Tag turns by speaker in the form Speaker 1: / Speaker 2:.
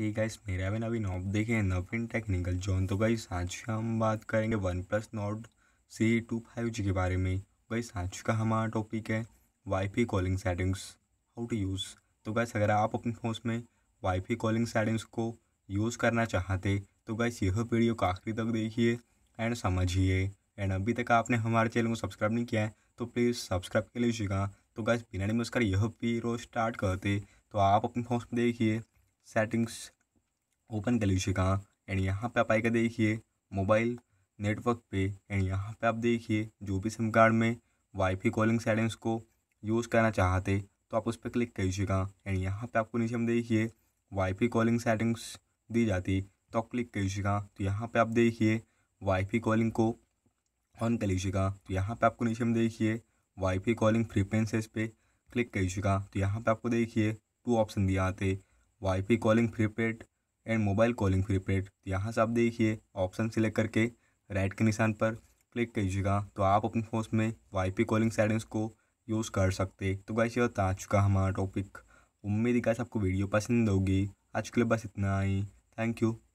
Speaker 1: ये गाइस मेरे अभी नवीन देखे हैं नवीन टेक्निकल जोन तो गाइस आज हम बात करेंगे OnePlus Nord C two five G के बारे में गाइस आज का हमारा टॉपिक है wifi calling settings how to use तो गाइस अगर आप अपने फ़ोन में वाईफाई कॉलिंग सेटिंग्स को यूज़ करना चाहते तो गाइस यह वीडियो को आखिरी तक देखिए एंड समझिए एंड अभी तक आपने हमारे चैनल को सब्सक्राइब नहीं किया है तो प्लीज़ सब्सक्राइब कर लीजिएगा तो गाइस बिना नहीं मुझकर यह वीडियो स्टार्ट करते तो आप अपने फ़ोन में देखिए सेटिंग्स ओपन कर लीजिएगा एंड यहाँ पे आप आएगा देखिए मोबाइल नेटवर्क पे एंड यहाँ पे आप देखिए जो भी सिम कार्ड में वाईफाई कॉलिंग सेटिंग्स को यूज़ करना चाहते तो आप उस पर क्लिक कीजिएगा एंड यहाँ पे आपको नीचे हम देखिए वाईफाई कॉलिंग सेटिंग्स दी जाती तो आप क्लिक कीजिएगा तो यहाँ पर आप देखिए वाई कॉलिंग को ऑन कर लीजिएगा तो यहाँ पर आपको नीचे हम देखिए वाई कॉलिंग फ्रिक्वेंसीज पे क्लिक लीजिएगा तो यहाँ पर आपको देखिए टू ऑप्शन दिए आते wifi calling preferred and mobile calling preferred तो यहाँ से आप देखिए ऑप्शन सिलेक्ट करके राइट के निशान पर क्लिक कीजिएगा तो आप अपने फ़ोन में वाईफाई कॉलिंग सेटिंग्स को यूज़ कर सकते तो गाइस ये आ चुका हमारा टॉपिक उम्मीद है गाइस आपको वीडियो पसंद होगी आज के लिए बस इतना ही थैंक यू